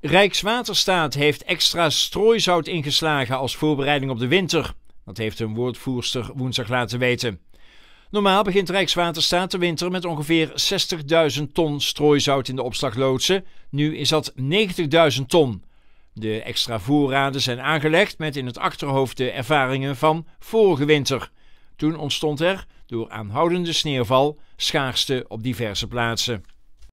Rijkswaterstaat heeft extra strooizout ingeslagen als voorbereiding op de winter. Dat heeft een woordvoerster woensdag laten weten. Normaal begint Rijkswaterstaat de winter met ongeveer 60.000 ton strooizout in de opslagloodsen. Nu is dat 90.000 ton. De extra voorraden zijn aangelegd met in het achterhoofd de ervaringen van vorige winter. Toen ontstond er, door aanhoudende sneeuwval, schaarste op diverse plaatsen.